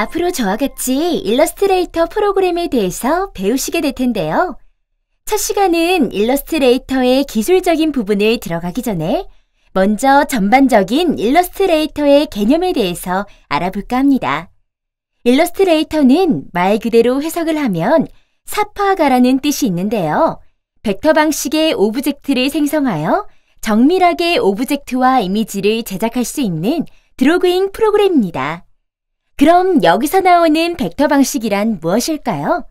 앞으로 저와 같이 일러스트레이터 프로그램에 대해서 배우시게 될 텐데요. 첫 시간은 일러스트레이터의 기술적인 부분을 들어가기 전에 먼저 전반적인 일러스트레이터의 개념에 대해서 알아볼까 합니다. 일러스트레이터는 말 그대로 해석을 하면 사파가라는 뜻이 있는데요. 벡터 방식의 오브젝트를 생성하여 정밀하게 오브젝트와 이미지를 제작할 수 있는 드로그잉 프로그램입니다. 그럼 여기서 나오는 벡터 방식이란 무엇일까요?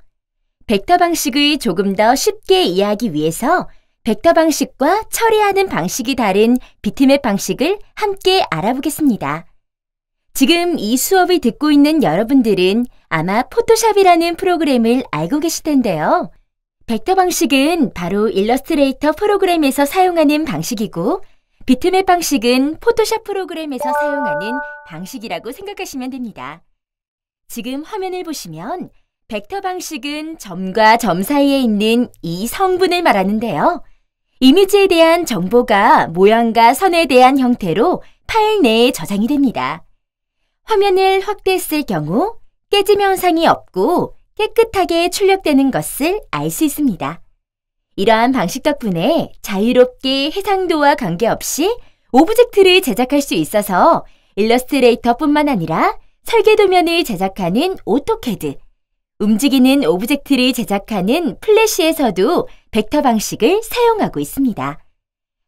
벡터 방식을 조금 더 쉽게 이해하기 위해서 벡터 방식과 처리하는 방식이 다른 비트맵 방식을 함께 알아보겠습니다. 지금 이 수업을 듣고 있는 여러분들은 아마 포토샵이라는 프로그램을 알고 계실 텐데요. 벡터 방식은 바로 일러스트레이터 프로그램에서 사용하는 방식이고 비트맵 방식은 포토샵 프로그램에서 사용하는 방식이라고 생각하시면 됩니다. 지금 화면을 보시면 벡터 방식은 점과 점 사이에 있는 이 성분을 말하는데요. 이미지에 대한 정보가 모양과 선에 대한 형태로 파일 내에 저장이 됩니다. 화면을 확대했을 경우 깨짐 현상이 없고 깨끗하게 출력되는 것을 알 수 있습니다. 이러한 방식 덕분에 자유롭게 해상도와 관계없이 오브젝트를 제작할 수 있어서 일러스트레이터뿐만 아니라 설계 도면을 제작하는 오토캐드, 움직이는 오브젝트를 제작하는 플래시에서도 벡터 방식을 사용하고 있습니다.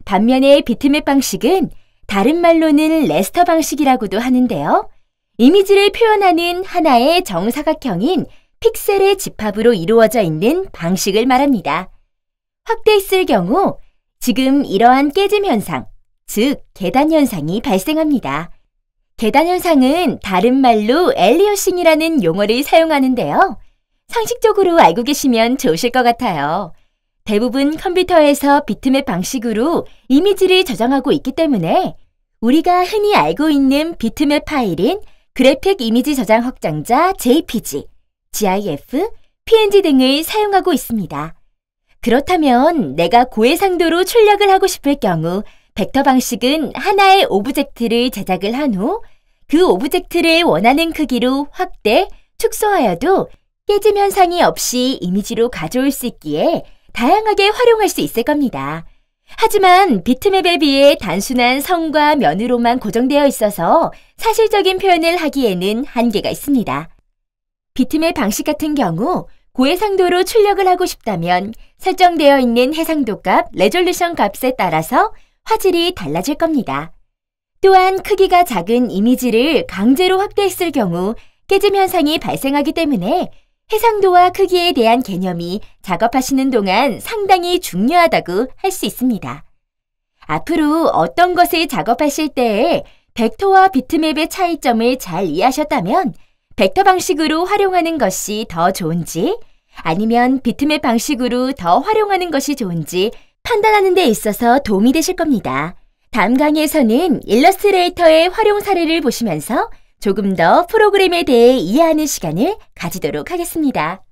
반면에 비트맵 방식은 다른 말로는 레스터 방식이라고도 하는데요. 이미지를 표현하는 하나의 정사각형인 픽셀의 집합으로 이루어져 있는 방식을 말합니다. 확대 했을 경우 지금 이러한 깨짐 현상, 즉 계단 현상이 발생합니다. 계단 현상은 다른 말로 엘리어싱이라는 용어를 사용하는데요. 상식적으로 알고 계시면 좋으실 것 같아요. 대부분 컴퓨터에서 비트맵 방식으로 이미지를 저장하고 있기 때문에 우리가 흔히 알고 있는 비트맵 파일인 그래픽 이미지 저장 확장자 JPG, GIF, PNG 등을 사용하고 있습니다. 그렇다면 내가 고해상도로 출력을 하고 싶을 경우 벡터 방식은 하나의 오브젝트를 제작을 한 후 그 오브젝트를 원하는 크기로 확대, 축소하여도 깨짐 현상이 없이 이미지로 가져올 수 있기에 다양하게 활용할 수 있을 겁니다. 하지만 비트맵에 비해 단순한 선과 면으로만 고정되어 있어서 사실적인 표현을 하기에는 한계가 있습니다. 비트맵 방식 같은 경우 고해상도로 출력을 하고 싶다면 설정되어 있는 해상도 값, 레졸루션 값에 따라서 화질이 달라질 겁니다. 또한 크기가 작은 이미지를 강제로 확대했을 경우 깨짐 현상이 발생하기 때문에 해상도와 크기에 대한 개념이 작업하시는 동안 상당히 중요하다고 할 수 있습니다. 앞으로 어떤 것을 작업하실 때에 벡터와 비트맵의 차이점을 잘 이해하셨다면 벡터 방식으로 활용하는 것이 더 좋은지 아니면 비트맵 방식으로 더 활용하는 것이 좋은지 판단하는 데 있어서 도움이 되실 겁니다. 다음 강의에서는 일러스트레이터의 활용 사례를 보시면서 조금 더 프로그램에 대해 이해하는 시간을 가지도록 하겠습니다.